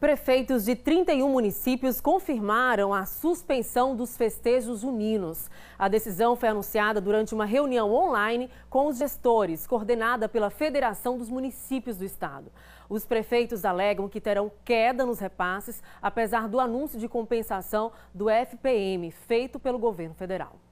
Prefeitos de 31 municípios confirmaram a suspensão dos festejos juninos. A decisão foi anunciada durante uma reunião online com os gestores, coordenada pela Federação dos Municípios do Estado. Os prefeitos alegam que terão queda nos repasses, apesar do anúncio de compensação do FPM feito pelo governo federal.